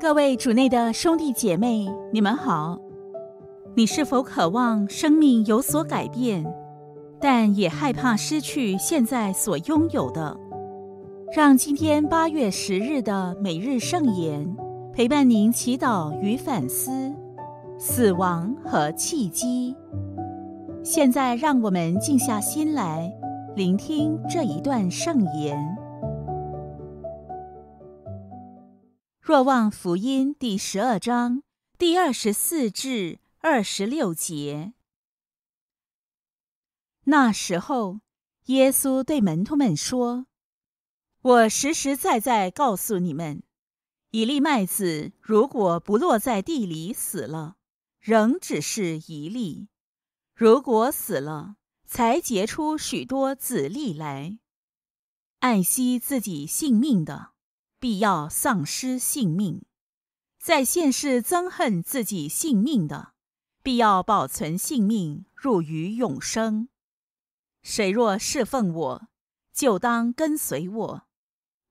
各位主内的兄弟姐妹，你们好。你是否渴望生命有所改变，但也害怕失去现在所拥有的？让今天八月十日的每日圣言陪伴您祈祷与反思死亡和契机。现在，让我们静下心来，聆听这一段圣言。若望福音第十二章第二十四至二十六节。那时候，耶稣对门徒们说：“我实实在在告诉你们，一粒麦子如果不落在地里死了，仍只是一粒；如果死了，才结出许多子粒来。爱惜自己性命的。”必要丧失性命，在现世憎恨自己性命的，必要保存性命入于永生。谁若侍奉我，就当跟随我。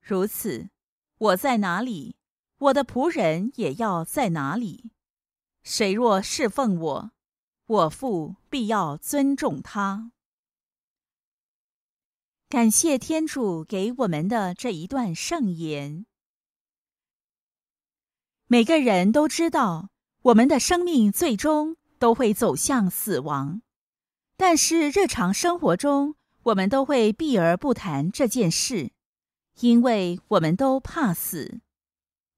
如此，我在哪里，我的仆人也要在哪里。谁若侍奉我，我父必要尊重他。感谢天主给我们的这一段圣言。每个人都知道，我们的生命最终都会走向死亡，但是日常生活中，我们都会避而不谈这件事，因为我们都怕死。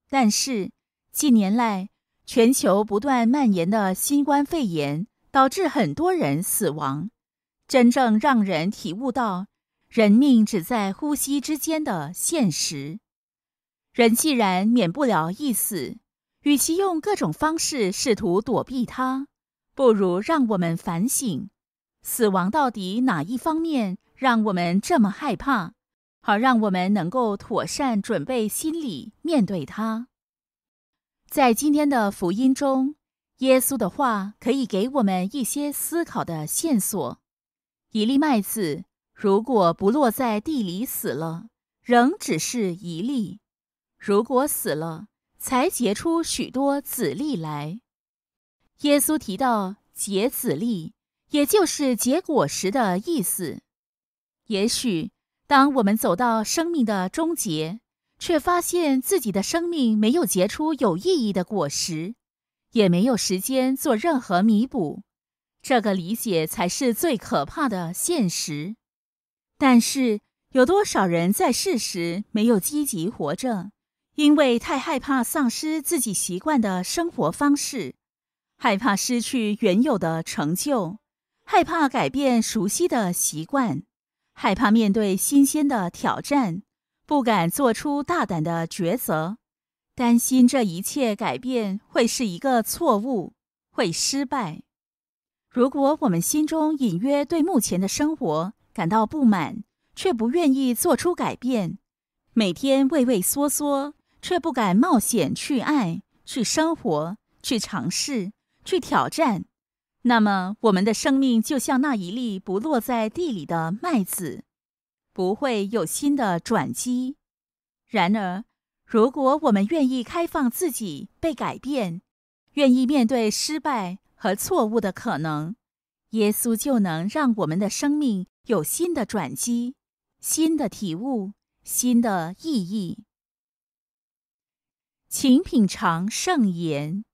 但是近年来，全球不断蔓延的新冠肺炎，导致很多人死亡，真正让人体悟到。人命只在呼吸之间的现实，人既然免不了一死，与其用各种方式试图躲避它，不如让我们反省：死亡到底哪一方面让我们这么害怕？好，让我们能够妥善准备心理面对它。在今天的福音中，耶稣的话可以给我们一些思考的线索：一粒麦子。如果不落在地里死了，仍只是一粒；如果死了，才结出许多籽粒来。耶稣提到结籽粒，也就是结果实的意思。也许当我们走到生命的终结，却发现自己的生命没有结出有意义的果实，也没有时间做任何弥补。这个理解才是最可怕的现实。但是有多少人在世时没有积极活着？因为太害怕丧失自己习惯的生活方式，害怕失去原有的成就，害怕改变熟悉的习惯，害怕面对新鲜的挑战，不敢做出大胆的抉择，担心这一切改变会是一个错误，会失败。如果我们心中隐约对目前的生活，感到不满，却不愿意做出改变；每天畏畏缩缩，却不敢冒险去爱、去生活、去尝试、去挑战。那么，我们的生命就像那一粒不落在地里的麦子，不会有新的转机。然而，如果我们愿意开放自己被改变，愿意面对失败和错误的可能，耶稣就能让我们的生命。有新的转机，新的体悟，新的意义。请品尝圣言。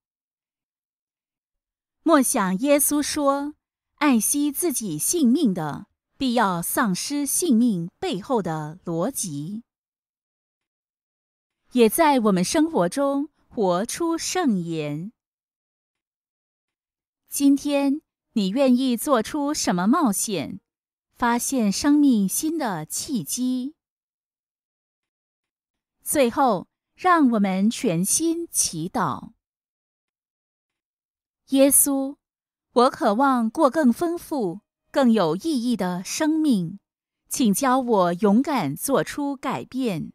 莫想耶稣说：“爱惜自己性命的，必要丧失性命。”背后的逻辑，也在我们生活中活出圣言。今天，你愿意做出什么冒险？发现生命新的契机。最后，让我们全心祈祷：耶稣，我渴望过更丰富、更有意义的生命，请教我勇敢做出改变。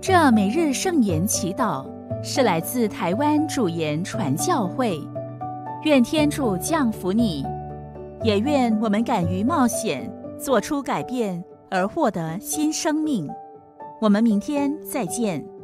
这每日圣言祈祷是来自台湾主言传教会，愿天主降福你。也愿我们敢于冒险，做出改变而获得新生命。我们明天再见。